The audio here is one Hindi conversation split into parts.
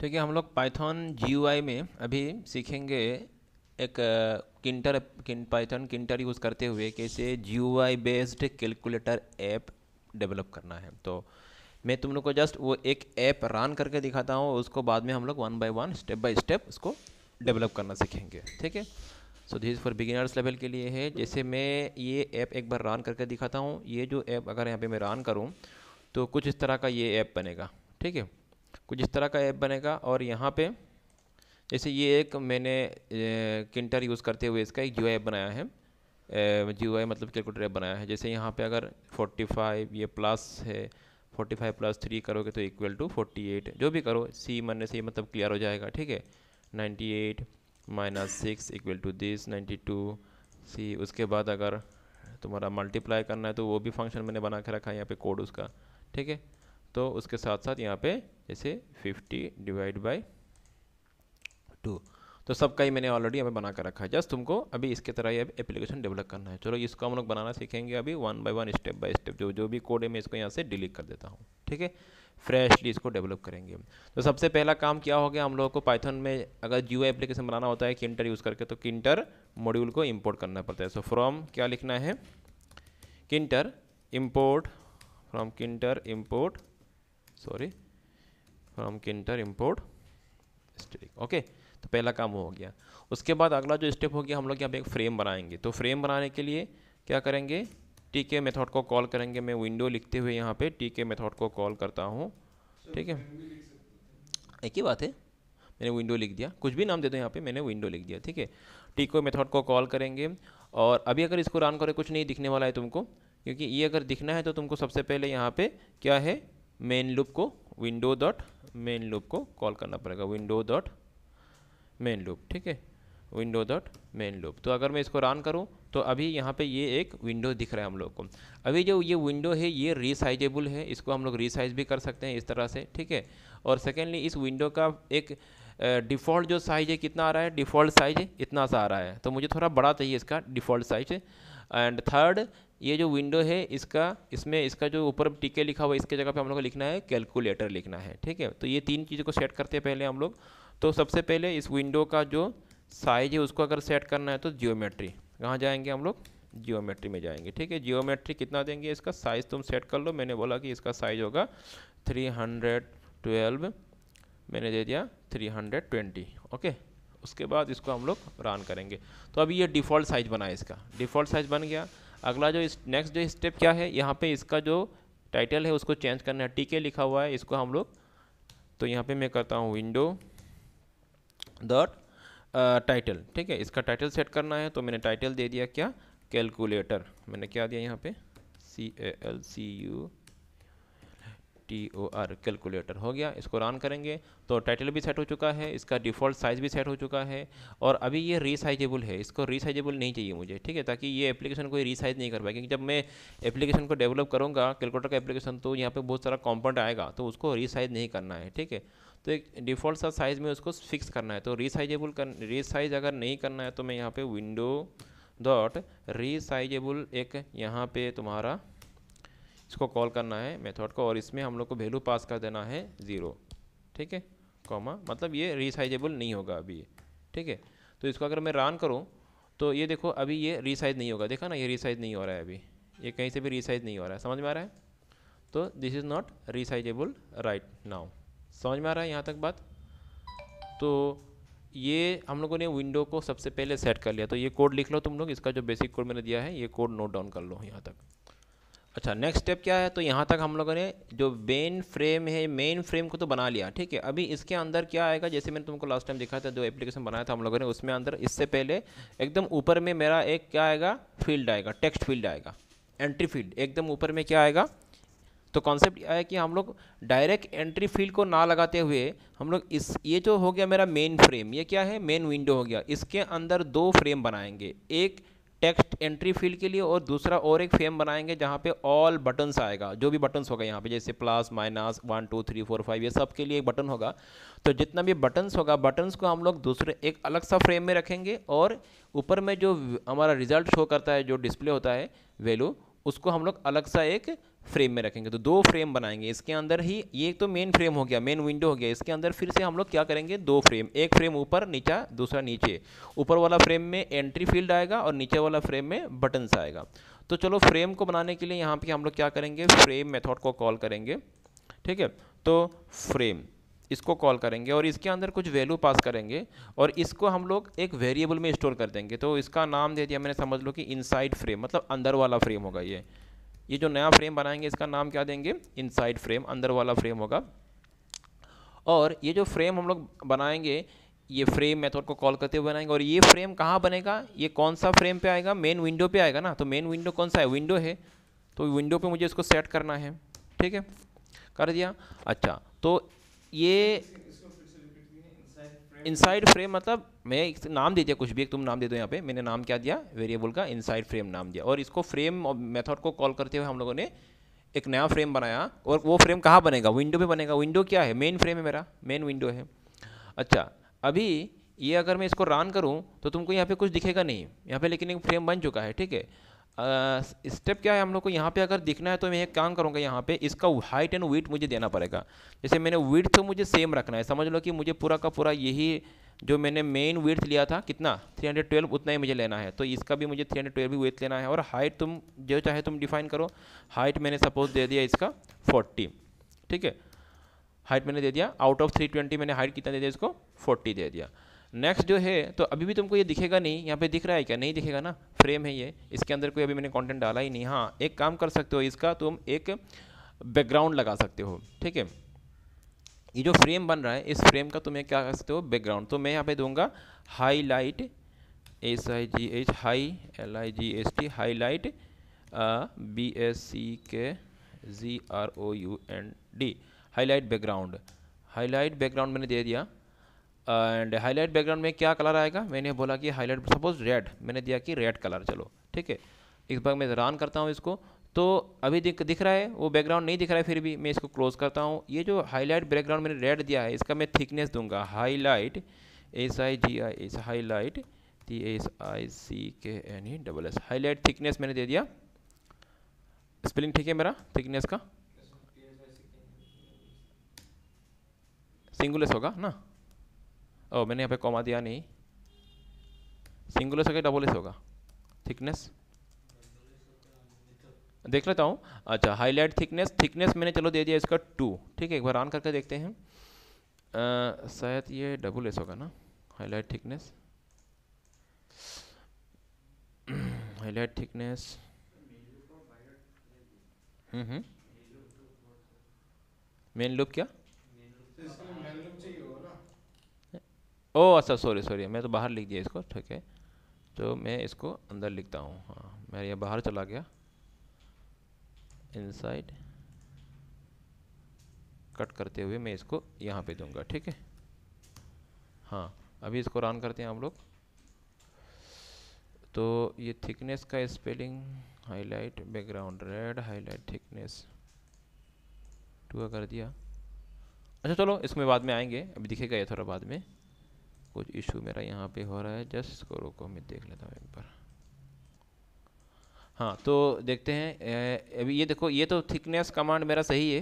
ठीक तो है हम लोग पाइथन जी में अभी सीखेंगे एक किंटर किन पाइथन किंटर यूज़ करते हुए कैसे जी बेस्ड कैलकुलेटर ऐप डेवलप करना है तो मैं तुम लोग को जस्ट वो एक ऐप रन करके दिखाता हूँ उसको बाद में हम लोग one by one step by step उसको डेवलप करना सीखेंगे ठीक है so this for beginners level के लिए है जैसे मैं ये ऐप एक बार रन करके दिखाता हूँ ये जो ऐप अगर यहाँ पर मैं रन करूँ तो कुछ इस तरह का ये ऐप बनेगा ठीक है कुछ इस तरह का ऐप बनेगा और यहाँ पे जैसे ये एक मैंने किंटर यूज़ करते हुए इसका एक यू ऐप बनाया है जी आई मतलब कैलकुलेटर ऐप बनाया है जैसे यहाँ पे अगर 45 ये प्लस है 45 प्लस थ्री करोगे तो इक्वल टू 48 जो भी करो सी मन से मतलब क्लियर हो जाएगा ठीक है 98 minus six equal to this 92 सी उसके बाद अगर तुम्हारा मल्टीप्लाई करना है तो वो भी फंक्शन मैंने बना के रखा है यहाँ पे कोड उसका ठीक है तो उसके साथ साथ यहाँ पे जैसे 50 डिवाइड बाय टू तो सबका ही मैंने ऑलरेडी यहाँ पे बना कर रखा है जस्ट तुमको अभी इसके तरह ही अभी एप्लीकेशन डेवलप करना है चलो इसको हम लोग बनाना सीखेंगे अभी one by one step by step जो जो भी कोड है मैं इसको यहाँ से डिलीट कर देता हूँ ठीक है फ्रेशली इसको डेवलप करेंगे तो सबसे पहला काम क्या हो गया हम लोगों को पाइथन में अगर जियो एप्लीकेशन बनाना होता है किंटर यूज़ करके तो किंटर मॉड्यूल को इम्पोर्ट करना पड़ता है सो so, फ्रॉम क्या लिखना है Tkinter import from Tkinter import sorry from Tkinter import stick okay तो पहला काम हो गया उसके बाद अगला जो स्टेप हो गया हम लोग यहाँ पे एक फ्रेम बनाएंगे तो फ्रेम बनाने के लिए क्या करेंगे टी के मेथड को कॉल करेंगे मैं विंडो लिखते हुए यहाँ पे टी के मेथड को कॉल करता हूँ ठीक है एक ही बात है मैंने विंडो लिख दिया कुछ भी नाम दे दो यहाँ पे मैंने विंडो लिख दिया ठीक है टी को मेथड को कॉल करेंगे और अभी अगर इसको रन करें कुछ नहीं दिखने वाला है तुमको क्योंकि ये अगर दिखना है तो तुमको सबसे पहले यहाँ पे क्या है मेन लूप को विंडो डॉट मेन लूप को कॉल करना पड़ेगा विंडो डॉट मेन लूप ठीक है विंडो डॉट मेन लूप तो अगर मैं इसको रन करूँ तो अभी यहाँ पे ये एक विंडो दिख रहा है हम लोग को अभी जो ये विंडो है ये रिसाइजेबल है इसको हम लोग रिसाइज भी कर सकते हैं इस तरह से ठीक है और सेकेंडली इस विंडो का एक डिफ़ॉल्ट जो साइज़ है कितना आ रहा है डिफ़ॉल्ट साइज इतना सा आ रहा है तो मुझे थोड़ा बड़ा चाहिए इसका डिफ़ॉल्ट साइज एंड थर्ड ये जो विंडो है इसका इसमें इसका जो ऊपर टीके लिखा हुआ है इसके जगह पे हम लोग को लिखना है कैलकुलेटर लिखना है ठीक है तो ये तीन चीज़ों को सेट करते हैं पहले हम लोग तो सबसे पहले इस विंडो का जो साइज है उसको अगर सेट करना है तो जियोमेट्री कहाँ जाएंगे हम लोग जियोमेट्री में जाएंगे ठीक है जियोमेट्री कितना देंगे इसका साइज़ तुम सेट कर लो मैंने बोला कि इसका साइज़ होगा थ्री हंड्रेड ट्वेल्व मैंने दे दिया थ्री हंड्रेड ट्वेंटी ओके उसके बाद इसको हम लोग रन करेंगे तो अभी ये डिफ़ॉल्ट साइज़ बना है इसका डिफ़ॉल्ट साइज़ बन गया अगला जो इस नेक्स्ट जो स्टेप क्या है यहाँ पे इसका जो टाइटल है उसको चेंज करना है टीके लिखा हुआ है इसको हम लोग तो यहाँ पे मैं करता हूँ विंडो डॉट टाइटल ठीक है इसका टाइटल सेट करना है तो मैंने टाइटल दे दिया क्या कैलकुलेटर मैंने क्या दिया यहाँ पे C A L C U T O R calculator हो गया इसको रन करेंगे तो टाइटल भी सेट हो चुका है इसका डिफ़ॉल्ट साइज़ भी सेट हो चुका है और अभी ये रिसाइजेबल है इसको रिसाइजेबल नहीं चाहिए मुझे ठीक है ताकि ये एप्लीकेशन कोई रिसाइज़ नहीं कर पाए क्योंकि जब मैं एप्लीकेशन को डेवलप करूँगा कैलकुलेटर का एप्लीकेशन तो यहाँ पर बहुत सारा कॉम्पाउंड आएगा तो उसको रिसाइज नहीं करना है ठीक है तो एक डिफ़ॉल्ट सा साइज़ में उसको फिक्स करना है तो रिसाइजेबल कर रीसाइज अगर नहीं करना है तो मैं यहाँ पर विंडो डॉट रिसाइजेबल एक यहाँ पे तुम्हारा इसको कॉल करना है मेथड को और इसमें हम लोग को वैल्यू पास कर देना है ज़ीरो ठीक है कॉमा मतलब ये रिसाइजेबल नहीं होगा अभी ये ठीक है तो इसको अगर मैं रन करूँ तो ये देखो अभी ये रिसाइज नहीं होगा देखा ना ये रिसाइज नहीं हो रहा है अभी ये कहीं से भी रिसाइज नहीं हो रहा है समझ में आ रहा है तो this is not resizable right now समझ में आ रहा है यहाँ तक बात तो ये हम लोगों ने विंडो को सबसे पहले सेट कर लिया तो ये कोड लिख लो तुम लोग इसका जो बेसिक कोड मैंने दिया है ये कोड नोट डाउन कर लो यहाँ तक अच्छा नेक्स्ट स्टेप क्या है तो यहाँ तक हम लोगों ने जो मेन फ्रेम है मेन फ्रेम को तो बना लिया ठीक है अभी इसके अंदर क्या आएगा जैसे मैंने तुमको लास्ट टाइम दिखा था जो एप्लीकेशन बनाया था हम लोगों ने उसमें अंदर इससे पहले एकदम ऊपर में मेरा एक क्या आएगा फील्ड आएगा टेक्स्ट फील्ड आएगा एंट्री फील्ड एकदम ऊपर में क्या आएगा तो कॉन्सेप्ट आया कि हम लोग डायरेक्ट एंट्री फील्ड को ना लगाते हुए हम लोग इस ये जो हो गया मेरा मेन फ्रेम ये क्या है मेन विंडो हो गया इसके अंदर दो फ्रेम बनाएंगे एक टेक्स्ट एंट्री फील्ड के लिए और दूसरा और एक फ्रेम बनाएंगे जहाँ पे ऑल बटन्स आएगा जो भी बटन्स होगा यहाँ पे जैसे plus minus one two three four five ये सब के लिए एक बटन होगा तो जितना भी बटन्स होगा बटन्स को हम लोग दूसरे एक अलग सा फ्रेम में रखेंगे और ऊपर में जो हमारा रिजल्ट शो करता है जो डिस्प्ले होता है वैल्यू उसको हम लोग अलग सा एक फ्रेम में रखेंगे तो दो फ्रेम बनाएंगे इसके अंदर ही ये तो मेन फ्रेम हो गया मेन विंडो हो गया इसके अंदर फिर से हम लोग क्या करेंगे दो फ्रेम एक फ्रेम ऊपर नीचा दूसरा नीचे ऊपर वाला फ्रेम में एंट्री फील्ड आएगा और नीचे वाला फ्रेम में बटन्स आएगा तो चलो फ्रेम को बनाने के लिए यहाँ पे हम लोग क्या करेंगे फ्रेम मेथड को कॉल करेंगे ठीक है तो फ्रेम इसको कॉल करेंगे और इसके अंदर कुछ वैल्यू पास करेंगे और इसको हम लोग एक वेरिएबल में स्टोर कर देंगे तो इसका नाम दे दिया मैंने समझ लो कि इनसाइड फ्रेम मतलब अंदर वाला फ्रेम होगा ये ये जो नया फ्रेम बनाएंगे इसका नाम क्या देंगे इनसाइड फ्रेम अंदर वाला फ्रेम होगा और ये जो फ्रेम हम लोग बनाएंगे ये फ्रेम मेथड को कॉल करते हुए बनाएंगे और ये फ्रेम कहाँ बनेगा ये कौन सा फ्रेम पे आएगा मेन विंडो पे आएगा ना तो मेन विंडो कौन सा है विंडो है तो विंडो पे मुझे इसको सेट करना है ठीक है कर दिया अच्छा तो ये इनसाइड फ्रेम मतलब मैं एक नाम दे दिया कुछ भी एक तुम नाम दे दो यहाँ पे मैंने नाम क्या दिया वेरिएबल का इनसाइड फ्रेम नाम दिया और इसको फ्रेम मेथड को कॉल करते हुए हम लोगों ने एक नया फ्रेम बनाया और वो फ्रेम कहाँ बनेगा विंडो पे बनेगा विंडो क्या है मेन फ्रेम है मेरा मेन विंडो है अच्छा अभी ये अगर मैं इसको रन करूँ तो तुमको यहाँ पर कुछ दिखेगा नहीं यहाँ पर लेकिन एक फ्रेम बन चुका है ठीक है स्टेप क्या है हम लोग को यहाँ पे अगर दिखना है तो मैं एक काम करूँगा यहाँ पे इसका हाइट एंड वेट मुझे देना पड़ेगा जैसे मैंने वेट तो मुझे सेम रखना है समझ लो कि मुझे पूरा का पूरा यही जो मैंने मेन वेट लिया था कितना 312 उतना ही मुझे लेना है तो इसका भी मुझे 312 ट्वेल्व वेट लेना है और हाइट तुम जो चाहे तुम डिफाइन करो हाइट मैंने सपोज दे दिया इसका 40 ठीक है हाइट मैंने दे दिया आउट ऑफ 320 मैंने हाइट कितना दे दिया इसको 40 दे दिया नेक्स्ट जो है तो अभी भी तुमको ये दिखेगा नहीं यहाँ पे दिख रहा है क्या नहीं दिखेगा ना फ्रेम है ये इसके अंदर कोई अभी मैंने कंटेंट डाला ही नहीं हाँ एक काम कर सकते हो इसका तुम एक बैकग्राउंड लगा सकते हो ठीक है ये जो फ्रेम बन रहा है इस फ्रेम का तुम्हें क्या कर सकते हो बैकग्राउंड तो मैं यहाँ पर दूंगा highlight S I G H high L I G S T highlight B S C K G R O U N D highlight background highlight background मैंने दे दिया एंड हाईलाइट बैकग्राउंड में क्या कलर आएगा मैंने बोला कि हाईलाइट सपोज रेड मैंने दिया कि रेड कलर चलो ठीक है इस बार मैं रन करता हूँ इसको तो अभी दिख दिख रहा है वो बैकग्राउंड नहीं दिख रहा है फिर भी मैं इसको क्लोज़ करता हूँ ये जो हाईलाइट बैकग्राउंड मैंने रेड दिया है इसका मैं थिकनेस दूंगा highlight S I G I S highlight T S I C K N E double S highlight thickness मैंने दे दिया स्पेलिंग ठीक है मेरा थिकनेस का सिंगुलस होगा ना ओ मैंने यहाँ पे कॉमा दिया नहीं सिंगुलर होगा डबल एस होगा थिकनेस देख लेता हूँ अच्छा हाईलाइट थिकनेस थिकनेस मैंने चलो दे दिया इसका टू ठीक है एक बार ऑन करके देखते हैं शायद ये डबल एस होगा ना highlight thickness highlight thickness main look क्या ओ अच्छा सॉरी सॉरी मैं तो बाहर लिख दिया इसको ठीक है तो मैं इसको अंदर लिखता हूँ हाँ मैं ये बाहर चला गया इनसाइड कट करते हुए मैं इसको यहाँ पे दूंगा ठीक है हाँ अभी इसको रन करते हैं हम लोग तो ये थिकनेस का spelling highlight background red highlight thickness two कर दिया अच्छा चलो इसमें बाद में आएंगे अभी दिखेगा ये थोड़ा बाद में कुछ इशू मेरा यहाँ पे हो रहा है जस्ट इसको रोको मैं देख लेता हूँ एक बार हाँ तो देखते हैं अभी ये देखो ये तो थिकनेस कमांड मेरा सही है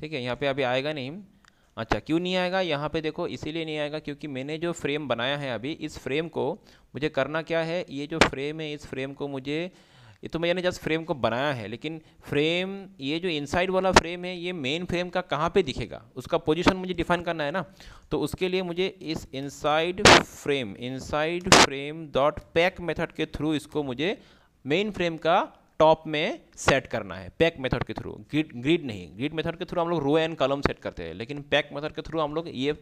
ठीक है यहाँ पे अभी आएगा नहीं अच्छा क्यों नहीं आएगा यहाँ पे देखो इसीलिए नहीं आएगा क्योंकि मैंने जो फ्रेम बनाया है अभी इस फ्रेम को मुझे करना क्या है ये जो फ्रेम है इस फ्रेम को मुझे ये तो मैंने जस्ट फ्रेम को बनाया है लेकिन फ्रेम ये जो इनसाइड वाला फ्रेम है ये मेन फ्रेम का कहाँ पे दिखेगा उसका पोजीशन मुझे डिफाइन करना है ना तो उसके लिए मुझे इस inside frame inside frame dot pack method के थ्रू इसको मुझे मेन फ्रेम का टॉप में सेट करना है पैक मेथड के थ्रू ग्रिड ग्रिड नहीं ग्रिड मेथड के थ्रू हम लोग रो एंड कॉलम सेट करते हैं लेकिन पैक मेथड के थ्रू हम लोग ये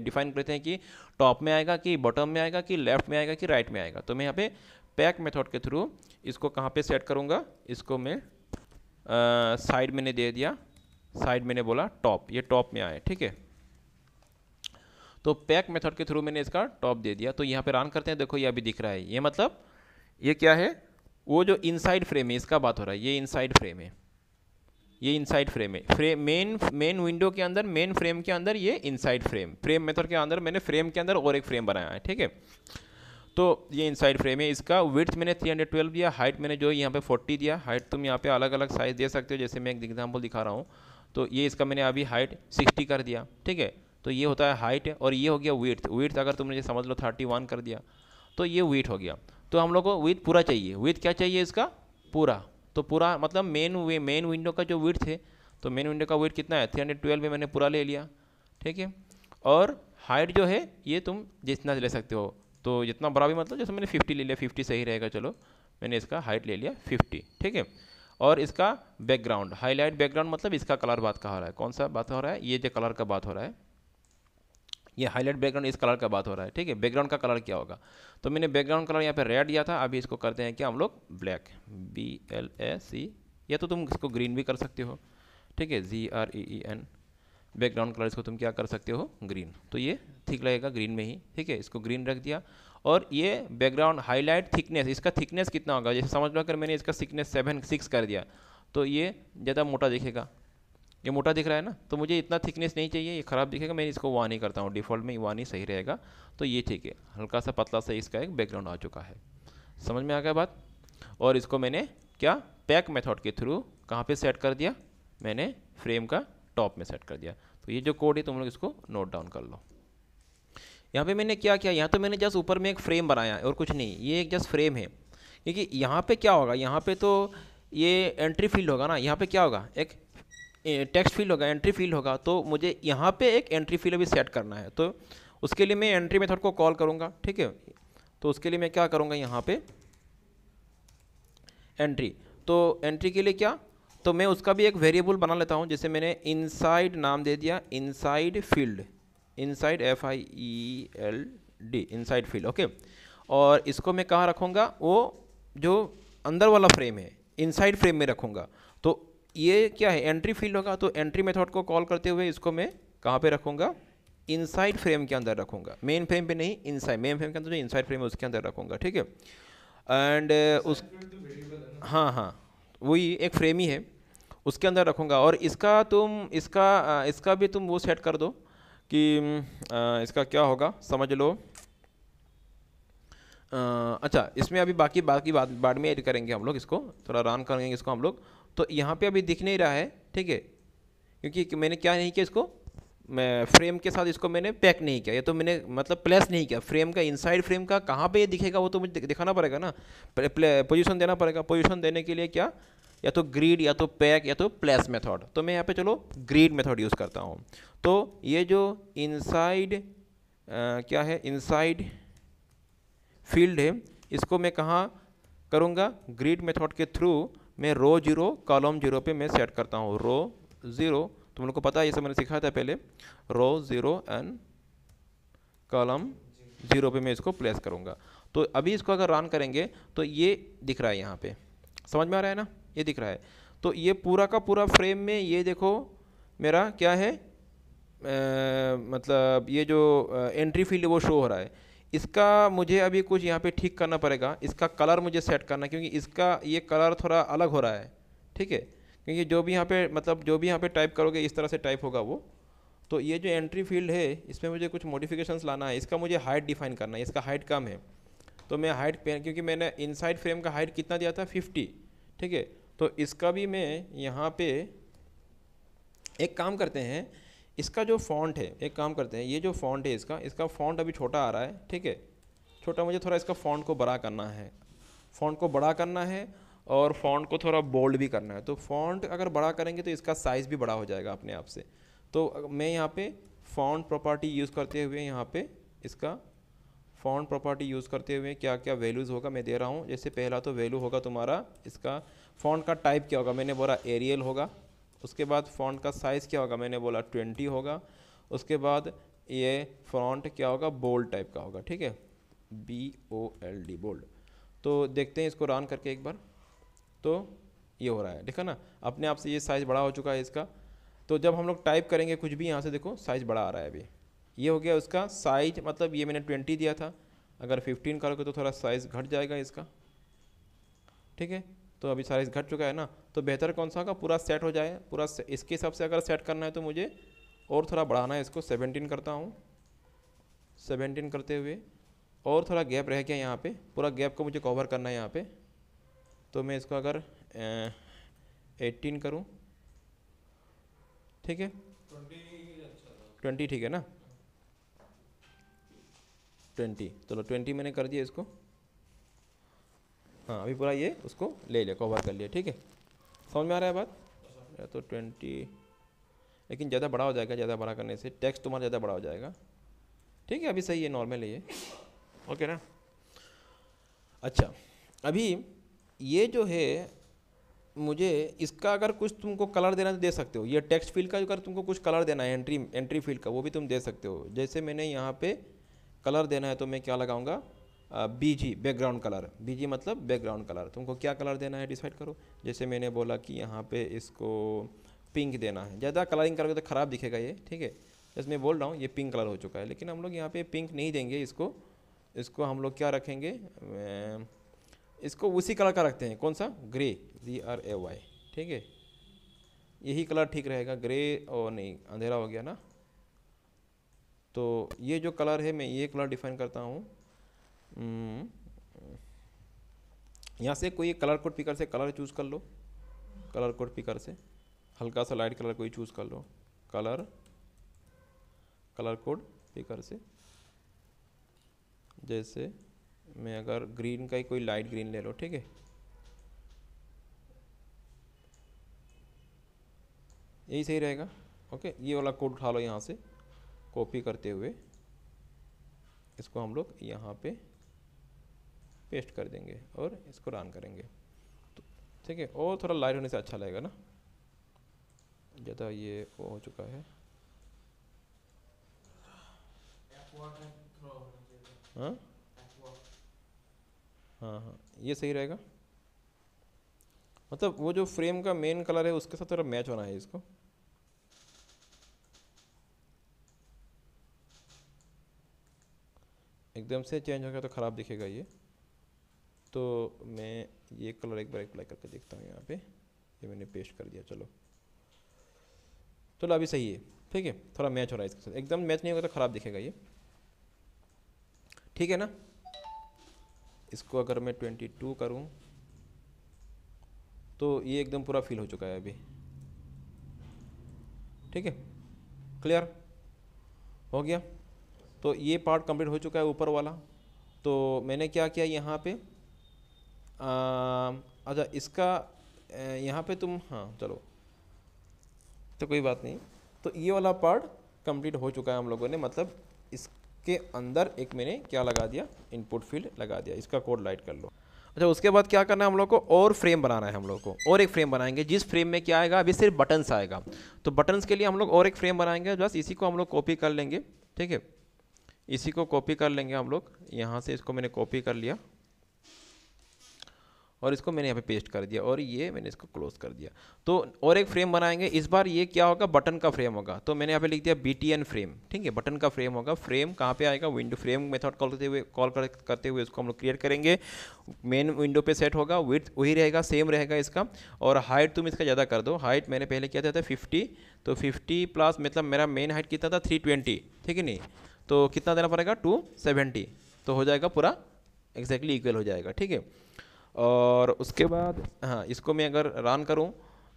डिफाइन eh, करते हैं कि टॉप में आएगा कि बॉटम में आएगा कि लेफ्ट में आएगा कि राइट में आएगा तो मैं यहाँ पे पैक मेथड के थ्रू इसको कहाँ पे सेट करूँगा इसको मैं साइड मैंने दे दिया साइड मैंने बोला टॉप ये टॉप में आए ठीक है तो पैक मेथड के थ्रू मैंने इसका टॉप दे दिया तो यहाँ पे रन करते हैं देखो ये अभी दिख रहा है ये मतलब ये क्या है वो जो इनसाइड फ्रेम है इसका बात हो रहा है ये इनसाइड फ्रेम है ये इनसाइड फ्रेम है फ्रेम मेन मेन विंडो के अंदर मेन फ्रेम के अंदर ये इनसाइड फ्रेम फ्रेम मेथड के अंदर मैंने फ्रेम के अंदर और एक फ्रेम बनाया है ठीक है तो ये इनसाइड फ्रेम है इसका विथ मैंने 312 दिया हाइट मैंने जो यहाँ पे 40 दिया हाइट तुम यहाँ पे अलग अलग साइज़ दे सकते हो जैसे मैं एक एग्जाम्पल दिखा रहा हूँ तो ये इसका मैंने अभी हाइट 60 कर दिया ठीक है तो ये होता है हाइट और ये हो गया विथ विथ अगर तुमने समझ लो थर्टी कर दिया तो ये विथ हो गया तो हम लोग को विथ पूरा चाहिए विथ क्या चाहिए इसका पूरा तो पूरा मतलब मेन वे मेन विंडो का जो विथ है तो मेन विंडो का वेट कितना है थ्री हंड्रेड ट्वेल्व में मैंने पूरा ले लिया ठीक है और हाइट जो है ये तुम जितना ले सकते हो तो जितना बड़ा भी मतलब जैसे मैंने फिफ्टी ले लिया फिफ्टी सही रहेगा चलो मैंने इसका हाइट ले लिया फिफ्टी ठीक है और इसका बैकग्राउंड हाईलाइट बैकग्राउंड मतलब इसका कलर बात कहा रहा है कौन सा बात हो रहा है ये जो कलर का बात हो रहा है ये हाईलाइट बैकग्राउंड इस कलर का बात हो रहा है ठीक है बैकग्राउंड का कलर क्या होगा तो मैंने बैकग्राउंड कलर यहाँ पर रेड दिया था अभी इसको करते हैं क्या हम लोग black B L A C या तो तुम इसको ग्रीन भी कर सकते हो ठीक है G R E E N background colour इसको तुम क्या कर सकते हो ग्रीन तो ये ठीक लगेगा ग्रीन में ही ठीक है इसको ग्रीन रख दिया और ये बैकग्राउंड हाईलाइट थिकनेस इसका थिकनेस कितना होगा जैसे समझ लो अगर मैंने इसका थिकनेस सेवन सिक्स कर दिया तो ये ज़्यादा मोटा दिखेगा ये मोटा दिख रहा है ना तो मुझे इतना थिकनेस नहीं चाहिए ये ख़राब दिखेगा मैं इसको वन ही करता हूँ डिफ़ॉल्ट में वन ही सही रहेगा तो ये ठीक है हल्का सा पतला सा इसका एक बैकग्राउंड आ चुका है समझ में आ गया बात और इसको मैंने क्या पैक मेथड के थ्रू कहाँ पे सेट कर दिया मैंने फ्रेम का टॉप में सेट कर दिया तो ये जो कोड है तुम लोग इसको नोट डाउन कर लो यहाँ पे मैंने क्या किया यहाँ तो मैंने जस्ट ऊपर में एक फ्रेम बनाया और कुछ नहीं ये एक जस्ट फ्रेम है क्योंकि यहाँ पे क्या होगा यहाँ पे तो ये एंट्री फील्ड होगा ना यहाँ पे क्या होगा एक टेक्स्ट फील्ड होगा एंट्री फील्ड होगा तो मुझे यहाँ पे एक एंट्री फील्ड अभी सेट करना है तो उसके लिए मैं एंट्री मेथड को कॉल करूँगा ठीक है तो उसके लिए मैं क्या करूँगा यहाँ पर एंट्री तो एंट्री के लिए क्या तो मैं उसका भी एक वेरिएबल बना लेता हूँ जैसे मैंने इनसाइड नाम दे दिया inside field inside F I E L D inside field okay और इसको मैं कहाँ रखूँगा वो जो अंदर वाला फ्रेम है इनसाइड फ्रेम में रखूँगा तो ये क्या है एंट्री फील्ड होगा तो एंट्री मेथड को कॉल करते हुए इसको मैं कहाँ पे रखूँगा इनसाइड फ्रेम के अंदर रखूँगा मेन फ्रेम पे नहीं इनसाइड मेन फ्रेम के अंदर जो इनसाइड फ्रेम है उसके अंदर रखूँगा ठीक है एंड उस तो हाँ हाँ वही एक फ्रेम ही है उसके अंदर रखूँगा और इसका तुम इसका इसका भी तुम वो सेट कर दो कि इसका क्या होगा समझ लो अच्छा इसमें अभी बाकी बाकी बाद बाद में एड करेंगे हम लोग इसको थोड़ा रन करेंगे इसको हम लोग तो यहाँ पे अभी दिख नहीं रहा है ठीक है क्योंकि मैंने क्या नहीं किया इसको मैं फ्रेम के साथ इसको मैंने पैक नहीं किया ये तो मैंने मतलब प्लेस नहीं किया फ्रेम का इनसाइड फ्रेम का कहाँ पे ये दिखेगा वो तो मुझे दिखाना पड़ेगा ना पोजीशन देना पड़ेगा पोजीशन देने के लिए क्या या तो ग्रीड या तो पैक या तो प्लेस मेथड तो मैं यहाँ पे चलो ग्रीड मेथड यूज़ करता हूँ तो ये जो इनसाइड क्या है इनसाइड फील्ड है इसको मैं कहाँ करूँगा ग्रीड मेथड के थ्रू मैं रो जीरो कॉलम जीरो पे मैं सेट करता हूँ रो ज़ीरो तुम लोग को पता है ये सब मैंने सिखाया था पहले row zero and column zero पे मैं इसको प्लेस करूँगा तो अभी इसको अगर रन करेंगे तो ये दिख रहा है यहाँ पे समझ में आ रहा है ना ये दिख रहा है तो ये पूरा का पूरा फ्रेम में ये देखो मेरा क्या है आ, मतलब ये जो एंट्री फील्ड वो शो हो रहा है इसका मुझे अभी कुछ यहाँ पे ठीक करना पड़ेगा इसका कलर मुझे सेट करना क्योंकि इसका ये कलर थोड़ा अलग हो रहा है ठीक है क्योंकि जो भी यहाँ पे मतलब जो भी यहाँ पे टाइप करोगे इस तरह से टाइप होगा वो तो ये जो एंट्री फील्ड है इसमें मुझे कुछ मॉडिफिकेशंस लाना है इसका मुझे हाइट डिफाइन करना है इसका हाइट कम है तो मैं हाइट क्योंकि मैंने इनसाइड फ्रेम का हाइट कितना दिया था फिफ्टी ठीक है तो इसका भी मैं यहाँ पे एक काम करते हैं इसका जो फॉन्ट है एक काम करते हैं ये जो फॉन्ट है इसका इसका फॉन्ट अभी छोटा आ रहा है ठीक है छोटा मुझे थोड़ा इसका फॉन्ट को बड़ा करना है फॉन्ट को बड़ा करना है और फॉन्ट को थोड़ा बोल्ड भी करना है तो फॉन्ट अगर बड़ा करेंगे तो इसका साइज़ भी बड़ा हो जाएगा अपने आप से तो मैं यहाँ पे फॉन्ट प्रॉपर्टी यूज़ करते हुए यहाँ पे इसका फॉन्ट प्रॉपर्टी यूज़ करते हुए क्या क्या वैल्यूज़ होगा मैं दे रहा हूँ जैसे पहला तो वैल्यू होगा तुम्हारा इसका फ़ॉन्ट का टाइप क्या होगा मैंने बोला एरियल होगा उसके बाद फ़ॉन्ट का साइज़ क्या होगा मैंने बोला ट्वेंटी होगा उसके बाद ये फ़ॉन्ट क्या होगा बोल्ड टाइप का होगा ठीक है B O L D bold तो देखते हैं इसको रन करके एक बार तो ये हो रहा है देखा ना अपने आप से ये साइज़ बड़ा हो चुका है इसका तो जब हम लोग टाइप करेंगे कुछ भी यहाँ से देखो साइज़ बड़ा आ रहा है अभी ये हो गया उसका साइज मतलब ये मैंने ट्वेंटी दिया था अगर फिफ्टीन करोगे तो थोड़ा साइज़ घट जाएगा इसका ठीक है तो अभी सारा घट चुका है ना तो बेहतर कौन सा होगा पूरा सेट हो जाए पूरा से, इसके हिसाब से अगर सेट करना है तो मुझे और थोड़ा बढ़ाना है इसको सेवनटीन करता हूँ सेवनटीन करते हुए और थोड़ा गैप रह गया यहाँ पे पूरा गैप को मुझे कवर करना है यहाँ पे तो मैं इसको अगर एट्टीन करूँ ठीक है ट्वेंटी अच्छा ठीक है ना ट्वेंटी चलो ट्वेंटी मैंने कर दिया इसको हाँ अभी पूरा ये उसको ले लिया कवर कर लिया ठीक है समझ में आ रहा है बात या तो ट्वेंटी लेकिन ज़्यादा बड़ा हो जाएगा ज़्यादा बड़ा करने से टैक्स तुम्हारा ज़्यादा बड़ा हो जाएगा ठीक है अभी सही है नॉर्मल है ये ओके ना अच्छा अभी ये जो है मुझे इसका अगर कुछ तुमको कलर देना तो दे सकते हो ये टेक्स्ट फील्ड का अगर तुमको कुछ कलर देना है एंट्री एंट्री फील्ड का वो भी तुम दे सकते हो जैसे मैंने यहाँ पे कलर देना है तो मैं क्या लगाऊंगा BG background colour B G मतलब बैकग्राउंड कलर तुमको क्या कलर देना है डिसाइड करो जैसे मैंने बोला कि यहाँ पे इसको पिंक देना है ज़्यादा कलरिंग करोगे तो ख़राब दिखेगा ये ठीक है जैसे मैं बोल रहा हूँ ये पिंक कलर हो चुका है लेकिन हम लोग यहाँ पे पिंक नहीं देंगे इसको इसको हम लोग क्या रखेंगे इसको उसी कलर का रखते हैं कौन सा grey G R A Y ठीक है यही कलर ठीक रहेगा ग्रे और नहीं अंधेरा हो गया ना तो ये जो कलर है मैं ये कलर डिफाइन करता हूँ हम्म। यहाँ से कोई कलर कोड पिकर से कलर चूज़ कर लो कलर कोड पिकर से हल्का सा लाइट कलर कोई चूज़ कर लो कलर कलर कोड पिकर से जैसे मैं अगर ग्रीन का ही कोई लाइट ग्रीन ले लो ठीक है यही सही रहेगा ओके ये वाला कोड उठा लो यहाँ से कॉपी करते हुए इसको हम लोग यहाँ पे पेस्ट कर देंगे और इसको रन करेंगे तो ठीक है और थोड़ा लाइट होने से अच्छा लगेगा ना ज़्यादा ये वो हो चुका है हाँ हाँ हाँ ये सही रहेगा मतलब वो जो फ्रेम का मेन कलर है उसके साथ थोड़ा मैच होना है इसको एकदम से चेंज हो गया तो ख़राब दिखेगा ये तो मैं ये कलर एक बार अप्लाई करके देखता हूँ यहाँ पे ये मैंने पेस्ट कर दिया चलो चलो अभी सही है ठीक है थोड़ा मैच हो रहा है इसके साथ एकदम मैच नहीं होगा तो ख़राब दिखेगा ये ठीक है ना इसको अगर मैं ट्वेंटी टू करूँ तो ये एकदम पूरा फील हो चुका है अभी ठीक है क्लियर हो गया तो ये पार्ट कंप्लीट हो चुका है ऊपर वाला तो मैंने क्या किया यहाँ पे अच्छा इसका यहाँ पे तुम हाँ चलो तो कोई बात नहीं तो ये वाला पार्ट कंप्लीट हो चुका है हम लोगों ने मतलब इसके अंदर एक मैंने क्या लगा दिया इनपुट फील्ड लगा दिया इसका कोड लाइट कर लो अच्छा उसके बाद क्या करना है हम लोग को और फ्रेम बनाना है हम लोग को और एक फ्रेम बनाएंगे जिस फ्रेम में क्या आएगा अभी सिर्फ बटन्स आएगा तो बटन्स के लिए हम लोग और एक फ्रेम बनाएंगे बस इसी को हम लोग कॉपी कर लेंगे ठीक है इसी को कॉपी कर लेंगे हम लोग यहाँ से इसको मैंने कॉपी कर लिया और इसको मैंने यहाँ पे पेस्ट कर दिया और ये मैंने इसको क्लोज कर दिया तो और एक फ्रेम बनाएंगे इस बार ये क्या होगा बटन का फ्रेम होगा तो मैंने यहाँ पे लिख दिया बी टी एन फ्रेम ठीक है बटन का फ्रेम होगा फ्रेम कहाँ पे आएगा विंडो फ्रेम मेथड कॉल करते हुए कॉल करते हुए इसको हम लोग क्रिएट करेंगे मेन विंडो पे सेट होगा विथ वही रहेगा सेम रहेगा इसका और हाइट तुम इसका ज़्यादा कर दो हाइट मैंने पहले किया था फिफ्टी तो फिफ्टी प्लस मतलब मेरा मेन हाइट कितना था थ्री ट्वेंटी ठीक है नहीं तो कितना देना पड़ेगा टू सेवेंटी तो हो जाएगा पूरा एग्जैक्टली इक्वल हो जाएगा ठीक है और उसके बाद हाँ इसको मैं अगर रन करूँ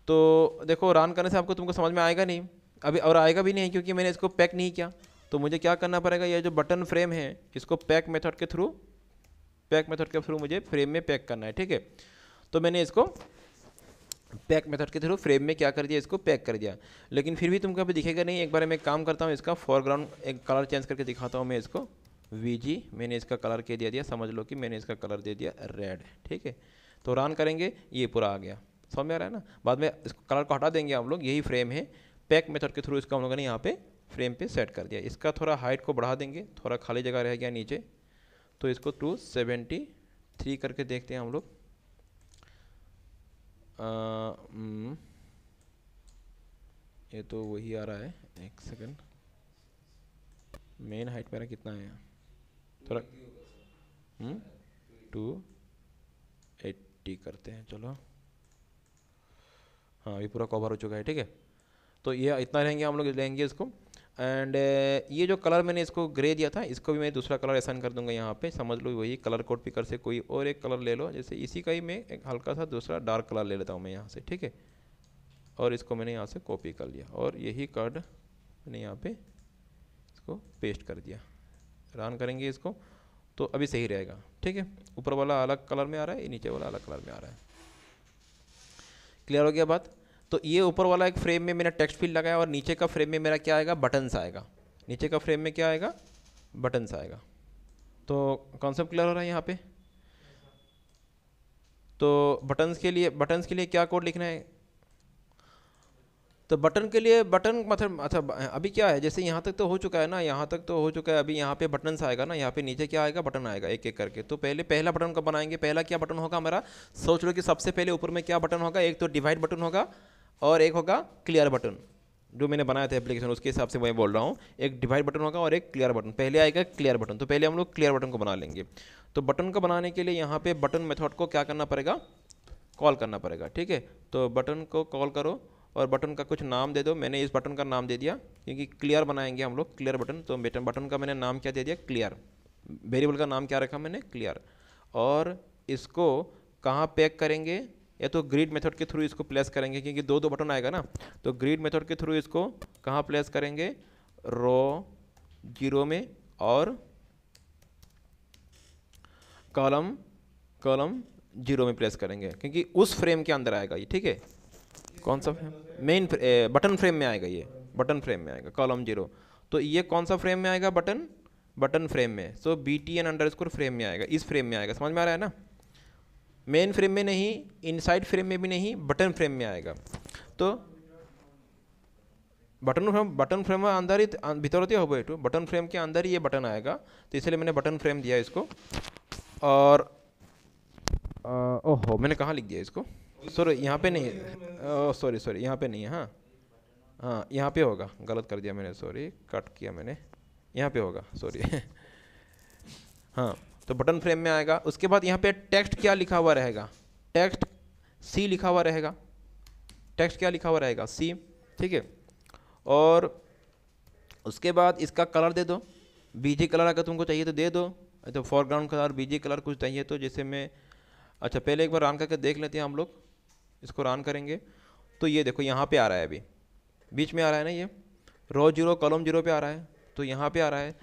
तो देखो रन करने से आपको तुमको समझ में आएगा नहीं अभी और आएगा भी नहीं क्योंकि मैंने इसको पैक नहीं किया तो मुझे क्या करना पड़ेगा यह जो बटन फ्रेम है इसको पैक मेथड के थ्रू पैक मेथड के थ्रू मुझे फ्रेम में पैक करना है ठीक है तो मैंने इसको पैक मेथड के थ्रू फ्रेम में क्या कर दिया इसको पैक कर दिया लेकिन फिर भी तुमको अभी दिखेगा नहीं एक बार मैं काम करता हूँ इसका फोरग्राउंड एक कलर चेंज करके दिखाता हूँ मैं इसको वी मैंने इसका कलर के दे दिया समझ लो कि मैंने इसका कलर दे दिया रेड ठीक है तो रन करेंगे ये पूरा आ गया समझ में आ रहा है ना बाद में इसको कलर को हटा देंगे हम लोग यही फ्रेम है पैक मेथड के थ्रू इसको हम लोगों ने यहाँ पे फ्रेम पे सेट कर दिया इसका थोड़ा हाइट को बढ़ा देंगे थोड़ा खाली जगह रह गया नीचे तो इसको टू सेवेंटी थ्री करके देखते हैं हम लोग हम्म, ये तो वही आ रहा है एक सेकेंड मेन हाइट मेरा कितना है थोड़ा हम्म? टू एट्टी करते हैं चलो हाँ ये पूरा कवर हो चुका है ठीक है तो ये इतना रहेंगे हम लोग लेंगे इसको एंड uh, ये जो कलर मैंने इसको ग्रे दिया था इसको भी मैं दूसरा कलर ऐसा कर दूंगा यहाँ पे समझ लो वही कलर कोड पिकर से कोई और एक कलर ले लो जैसे इसी का ही मैं एक हल्का सा दूसरा डार्क कलर ले लेता हूँ मैं यहाँ से ठीक है और इसको मैंने यहाँ से कॉपी कर लिया और यही कार्ड मैंने यहाँ पे इसको पेस्ट कर दिया रन करेंगे इसको तो अभी सही रहेगा ठीक है ऊपर वाला अलग कलर में आ रहा है नीचे वाला अलग कलर में आ रहा है क्लियर हो गया बात तो ये ऊपर वाला एक फ्रेम में मेरा टेक्स्ट फील्ड लगाया और नीचे का फ्रेम में मेरा क्या आएगा बटन्स आएगा नीचे का फ्रेम में क्या आएगा बटन्स आएगा तो कॉन्सेप्ट क्लियर हो रहा है यहाँ पे तो बटन्स के लिए बटन्स के लिए क्या कोड लिखना है तो बटन के लिए बटन मतलब अच्छा अभी क्या है जैसे यहाँ तक तो हो चुका है ना यहाँ तक तो हो चुका है अभी यहाँ पे बटन आएगा ना यहाँ पे नीचे क्या आएगा बटन आएगा एक एक करके तो पहले पहला बटन कब बनाएंगे पहला क्या बटन होगा हमारा सोच लो कि सबसे पहले ऊपर में क्या बटन होगा एक तो डिवाइड बटन होगा और एक होगा क्लियर बटन जो मैंने बनाया था एप्लीकेशन उसके हिसाब से मैं बोल रहा हूँ एक डिवाइड बटन होगा और एक क्लियर बटन पहले आएगा क्लियर बटन तो पहले हम लोग क्लियर बटन को बना लेंगे तो बटन को बनाने के लिए यहाँ पर बटन मेथड को क्या करना पड़ेगा कॉल करना पड़ेगा ठीक है तो बटन को कॉल करो और बटन का कुछ नाम दे दो मैंने इस बटन का नाम दे दिया क्योंकि क्लियर बनाएंगे हम लोग क्लियर बटन तो बेटन बटन का मैंने नाम क्या दे दिया क्लियर वेरिएबल का नाम क्या रखा मैंने क्लियर और इसको कहाँ पैक करेंगे या तो ग्रीड मेथड के थ्रू इसको प्लेस करेंगे क्योंकि दो दो बटन आएगा ना तो ग्रीड मेथड के थ्रू इसको कहाँ प्लेस करेंगे रो जीरो में और कॉलम कॉलम जीरो में प्लेस करेंगे क्योंकि उस फ्रेम के अंदर आएगा ये ठीक है कौन सा फ्रेम मेन बटन फ्रेम में आएगा ये बटन फ्रेम में आएगा कॉलम जीरो तो ये कौन सा फ्रेम में आएगा बटन बटन फ्रेम में so B T N underscore frame में आएगा इस फ्रेम में आएगा समझ में आ रहा है ना मेन फ्रेम में नहीं इनसाइड फ्रेम में भी नहीं बटन फ्रेम में आएगा तो बटन फ्रेम बटन फ्रेम में अंदर ही अं, भीतर हो बटन फ्रेम के अंदर ही ये बटन आएगा तो इसलिए मैंने बटन फ्रेम दिया इसको और ओहो मैंने कहाँ लिख दिया इसको सर यहाँ पे नहीं सॉरी सॉरी यहाँ पे नहीं है हाँ हाँ यहाँ पे होगा गलत कर दिया मैंने सॉरी कट किया मैंने यहाँ पे होगा सॉरी हाँ तो बटन फ्रेम में आएगा उसके बाद यहाँ पे टेक्स्ट क्या लिखा हुआ रहेगा टेक्स्ट सी लिखा हुआ रहेगा टेक्स्ट क्या लिखा हुआ रहेगा सी ठीक है और उसके बाद इसका कलर दे दो बीजी कलर अगर तुमको चाहिए तो दे दो तो फोरग्राउंड कलर बीजी कलर कुछ चाहिए तो जैसे मैं अच्छा पहले एक बार रान करके देख लेते हैं हम लोग इसको रन करेंगे तो ये देखो यहाँ पे आ रहा है अभी बीच में आ रहा है ना ये रो जीरो कॉलम जीरो पे आ रहा है तो यहाँ पे आ रहा है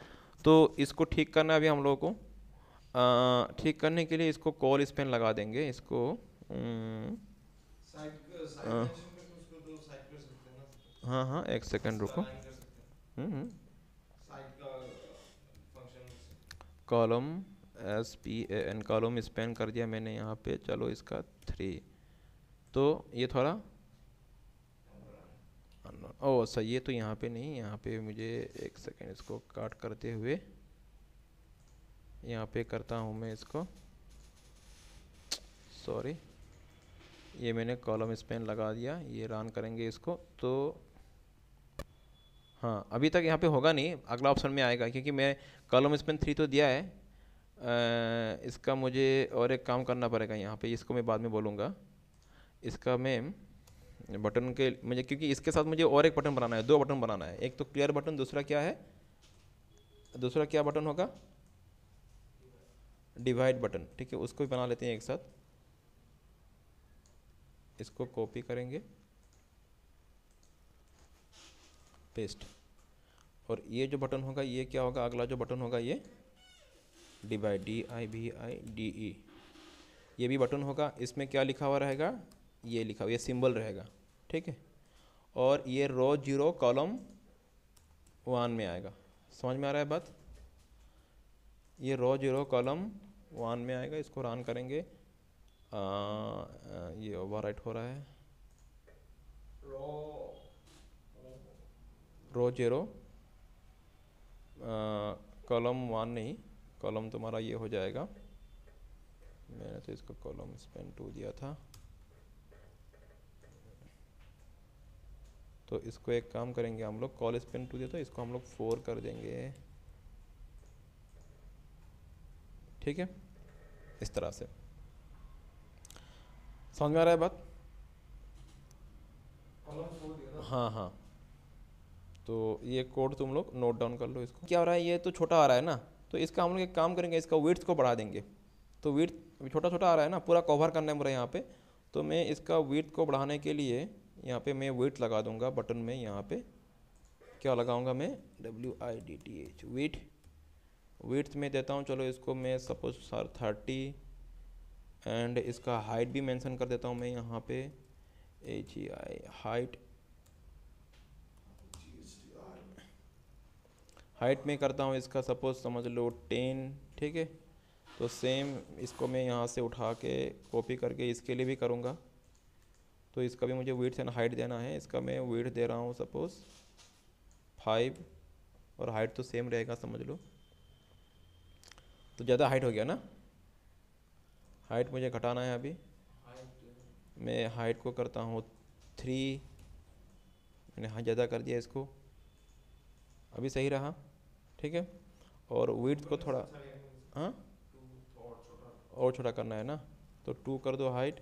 तो इसको ठीक करना है अभी हम लोगों को ठीक करने के लिए इसको कॉल स्पेन लगा देंगे इसको हाँ हाँ एक सेकेंड रुको हम्म, हम्म। Column S P N column span कर दिया मैंने यहाँ पे चलो इसका थ्री तो ये थोड़ा ओ सही oh, अच्छा, ये तो यहाँ पे नहीं यहाँ पे मुझे एक सेकेंड इसको काट करते हुए यहाँ पे करता हूँ मैं इसको सॉरी ये मैंने कॉलम स्पेन लगा दिया ये रन करेंगे इसको तो हाँ अभी तक यहाँ पे होगा नहीं अगला ऑप्शन में आएगा क्योंकि मैं कॉलम स्पेन थ्री तो दिया है आ, इसका मुझे और एक काम करना पड़ेगा यहाँ पे इसको मैं बाद में बोलूँगा इसका मैं बटन के मुझे क्योंकि इसके साथ मुझे और एक बटन बनाना है दो बटन बनाना है एक तो क्लियर बटन दूसरा क्या है दूसरा क्या बटन होगा डिवाइड बटन ठीक है उसको भी बना लेते हैं एक साथ इसको कॉपी करेंगे पेस्ट और ये जो बटन होगा ये क्या होगा अगला जो बटन होगा ये divide D I V I D E ये भी बटन होगा इसमें क्या लिखा हुआ रहेगा ये लिखा हुआ ये सिंबल रहेगा ठीक है और ये रो जीरो कॉलम वन में आएगा समझ में आ रहा है बात ये रो जीरो कॉलम वन में आएगा इसको रन करेंगे आ, ये ओवर हो रहा है रो जीरो कॉलम वन नहीं कॉलम तुम्हारा ये हो जाएगा मैंने तो इसको कॉलम स्पेन टू दिया था तो इसको एक काम करेंगे हम लोग कॉलेज पेन टू दे तो इसको हम लोग फोर कर देंगे ठीक है इस तरह से समझ में आ रहा है बात हाँ हाँ तो ये कोड तुम लोग नोट डाउन कर लो इसको क्या हो रहा है ये तो छोटा आ रहा है ना तो इसका हम लोग एक काम करेंगे इसका विर्थ को बढ़ा देंगे तो विर्थ छोटा छोटा आ रहा है ना पूरा कवर करने है यहाँ पे तो मैं इसका विर्थ को बढ़ाने के लिए यहाँ पे मैं वेट लगा दूंगा बटन में यहाँ पे क्या लगाऊंगा मैं W I D T H width width में देता हूँ चलो इसको मैं सपोज सर थर्टी एंड इसका हाइट भी मेंशन कर देता हूँ मैं यहाँ पे H E I height height में करता हूँ इसका सपोज समझ लो टेन ठीक है तो सेम इसको मैं यहाँ से उठा के कॉपी करके इसके लिए भी करूँगा तो इसका भी मुझे वेट्स एंड हाइट देना है इसका मैं वेट दे रहा हूँ सपोज़ फाइव और हाइट तो सेम रहेगा समझ लो तो ज़्यादा हाइट हो गया ना हाइट मुझे घटाना है अभी मैं हाइट को करता हूँ थ्री मैंने हाँ ज़्यादा कर दिया इसको अभी सही रहा ठीक है और वेट को मतलब थोड़ा अच्छा हाँ और छोटा करना है ना तो टू कर दो हाइट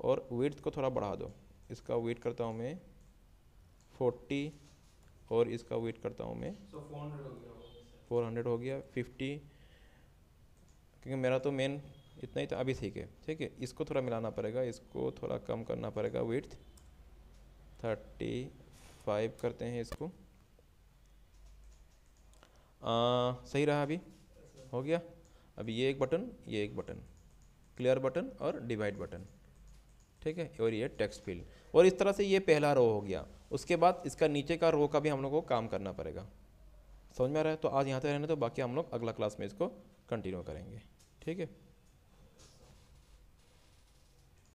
और वेट को थोड़ा बढ़ा दो इसका वेट करता हूँ मैं फोर्टी और इसका वेट करता हूँ मैं फोर हंड्रेड हो गया फिफ्टी क्योंकि मेरा तो मेन इतना ही था अभी ठीक है ठीक है इसको थोड़ा मिलाना पड़ेगा इसको थोड़ा कम करना पड़ेगा वेट थर्टी फाइव करते हैं इसको आ, सही रहा अभी हो गया अभी ये एक बटन ये एक बटन क्लियर बटन और डिवाइड बटन ठीक है और ये टेक्स्ट फील्ड और इस तरह से ये पहला रो हो गया उसके बाद इसका नीचे का रो का भी हम लोग को काम करना पड़ेगा समझ में आ रहा है तो आज यहाँ से रहने तो बाकी हम लोग अगला क्लास में इसको कंटिन्यू करेंगे ठीक है